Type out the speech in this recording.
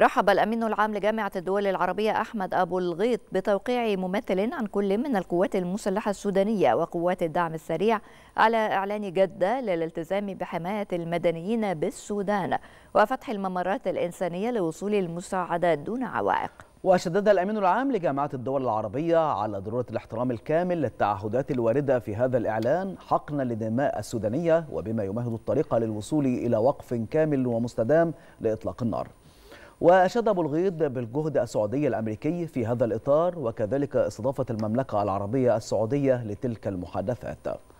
رحب الأمين العام لجامعة الدول العربية أحمد أبو الغيط بتوقيع ممثل عن كل من القوات المسلحة السودانية وقوات الدعم السريع على إعلان جدة للالتزام بحماية المدنيين بالسودان وفتح الممرات الإنسانية لوصول المساعدات دون عوائق وشدد الأمين العام لجامعة الدول العربية على ضرورة الاحترام الكامل للتعهدات الواردة في هذا الإعلان حقنا لدماء السودانية وبما يمهد الطريق للوصول إلى وقف كامل ومستدام لإطلاق النار وأشاد أبو الغيض بالجهد السعودي الأمريكي في هذا الإطار وكذلك استضافة المملكة العربية السعودية لتلك المحادثات